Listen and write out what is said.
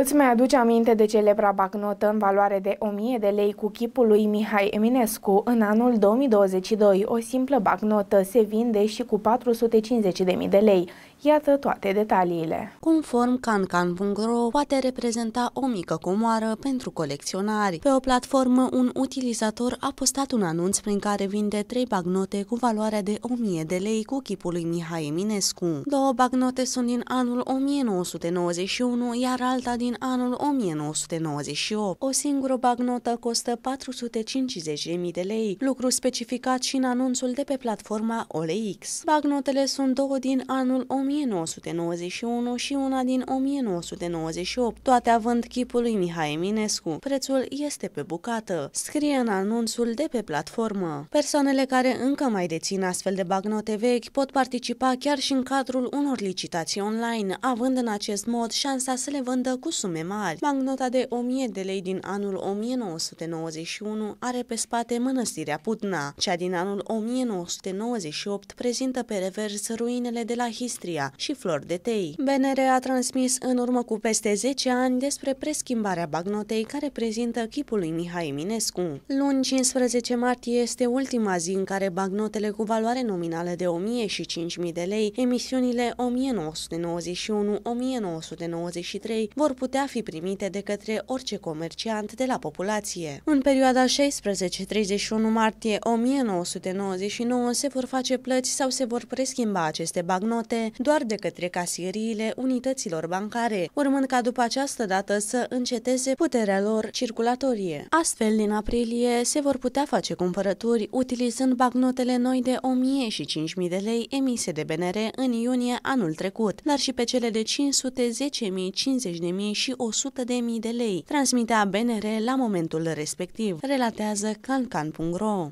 Îți mai aduce aminte de celebra bagnotă în valoare de 1000 de lei cu chipul lui Mihai Eminescu în anul 2022. O simplă bagnotă se vinde și cu 450.000 de lei. Iată toate detaliile. Conform cancan.ro poate reprezenta o mică comoară pentru colecționari. Pe o platformă, un utilizator a postat un anunț prin care vinde trei bagnote cu valoarea de 1000 de lei cu chipul lui Mihai Eminescu. Două bagnote sunt din anul 1991, iar alta din din anul 1998. O singură bagnotă costă 450.000 de lei, lucru specificat și în anunțul de pe platforma OLX. Bagnotele sunt două din anul 1991 și una din 1998, toate având chipul lui Mihai Eminescu. Prețul este pe bucată, scrie în anunțul de pe platformă. Persoanele care încă mai dețin astfel de bagnote vechi pot participa chiar și în cadrul unor licitații online, având în acest mod șansa să le vândă cu sume mari. Magnota de 1000 de lei din anul 1991 are pe spate mănăstirea Putna. Cea din anul 1998 prezintă pe revers ruinele de la Histria și flori de Tei. BNR a transmis în urmă cu peste 10 ani despre preschimbarea bagnotei care prezintă chipul lui Mihai Eminescu. Luni 15 martie este ultima zi în care bagnotele cu valoare nominală de 1000 și 5000 de lei, emisiunile 1991-1993 vor putea fi primite de către orice comerciant de la populație. În perioada 16-31 martie 1999 se vor face plăți sau se vor preschimba aceste bagnote doar de către casieriile unităților bancare, urmând ca după această dată să înceteze puterea lor circulatorie. Astfel, din aprilie se vor putea face cumpărături utilizând bagnotele noi de 1000 și 5000 de lei emise de BNR în iunie anul trecut, dar și pe cele de 510.000, 10.000, 50.000 României și 100.000 de lei, transmitea BNR la momentul respectiv, relatează cancan.ro.